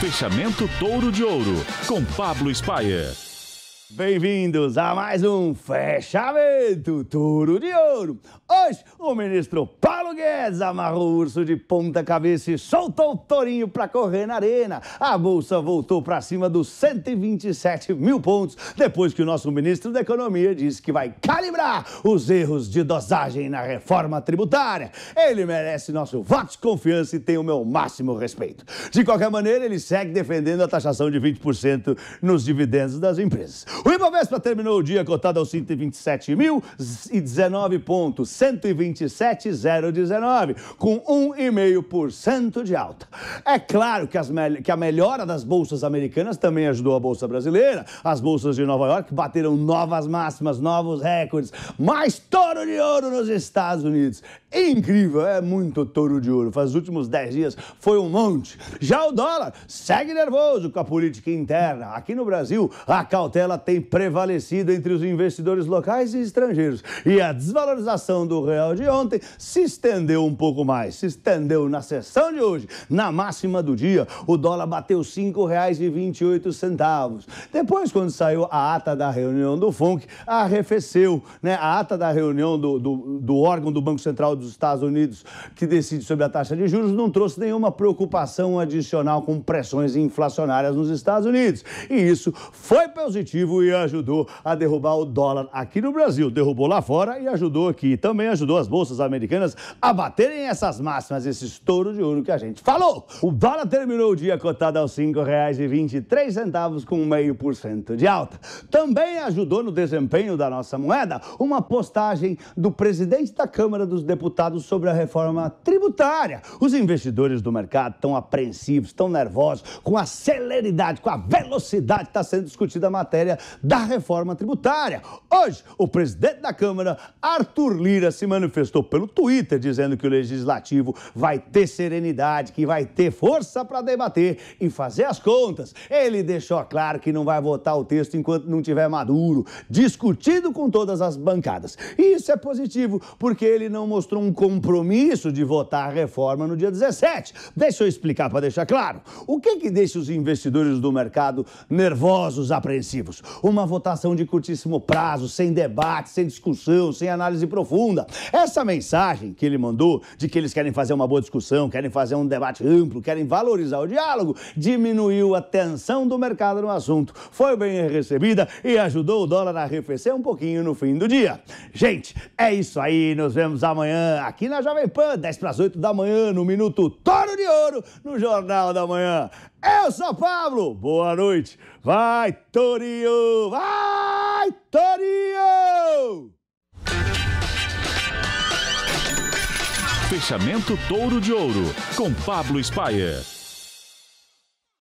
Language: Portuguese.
Fechamento Touro de Ouro, com Pablo Spaia. Bem-vindos a mais um Fechamento Touro de Ouro. Hoje, o ministro Paulo Guedes amarrou o urso de ponta cabeça e soltou o tourinho para correr na arena. A bolsa voltou para cima dos 127 mil pontos depois que o nosso ministro da Economia disse que vai calibrar os erros de dosagem na reforma tributária. Ele merece nosso voto de confiança e tem o meu máximo respeito. De qualquer maneira, ele segue defendendo a taxação de 20% nos dividendos das empresas. O Ibovespa terminou o dia cotado aos 127.019 pontos, 127,019. 2019, com 1,5% de alta. É claro que, que, a melhora das bolsas americanas também ajudou a bolsa brasileira. As bolsas de Nova York bateram novas máximas, novos recordes. Mais touro de ouro nos Estados Unidos. É incrível, é muito touro de ouro. Faz os últimos 10 dias foi um monte. Já o dólar segue nervoso com a política interna. Aqui no Brasil, a cautela tem prevalecido entre os investidores locais e estrangeiros. E a desvalorização do real de ontem se estendeu um pouco mais. Se estendeu na sessão de hoje. Na máxima do dia, o dólar bateu R$ 5,28. Depois, quando saiu a ata da reunião do FONC, arrefeceu. Né? A ata da reunião do, do, do órgão do Banco Central dos Estados Unidos, que decide sobre a taxa de juros, não trouxe nenhuma preocupação adicional com pressões inflacionárias nos Estados Unidos. E isso foi positivo e ajudou a derrubar o dólar aqui no Brasil. Derrubou lá fora e ajudou aqui. Também ajudou as bolsas americanas a baterem essas máximas, esse estouro de ouro que a gente falou. O dólar terminou o dia cotado aos R$ 5,23 com 0,5% de alta. Também ajudou no desempenho da nossa moeda uma postagem do presidente da Câmara dos Deputados deputados sobre a reforma tributária. Os investidores do mercado estão apreensivos, estão nervosos com a celeridade, com a velocidade que está sendo discutida a matéria da reforma tributária. Hoje, o presidente da Câmara, Arthur Lira, se manifestou pelo Twitter dizendo que o legislativo vai ter serenidade, que vai ter força para debater e fazer as contas. Ele deixou claro que não vai votar o texto enquanto não tiver maduro, discutido com todas as bancadas. E isso é positivo, porque ele não mostrou um compromisso de votar a reforma no dia 17. Deixa eu explicar para deixar claro. O que que deixa os investidores do mercado nervosos, apreensivos? Uma votação de curtíssimo prazo, sem debate, sem discussão, sem análise profunda. Essa mensagem que ele mandou de que eles querem fazer uma boa discussão, querem fazer um debate amplo, querem valorizar o diálogo, diminuiu a tensão do mercado no assunto. Foi bem recebida e ajudou o dólar a arrefecer um pouquinho no fim do dia. Gente, é isso aí. Nos vemos amanhã aqui na Jovem Pan, 10 para as 8 da manhã, no Minuto Toro de Ouro, no Jornal da Manhã. Eu sou Pablo, boa noite. Vai, Torinho! Vai, Torinho! Fechamento Touro de Ouro, com Pablo Spaia.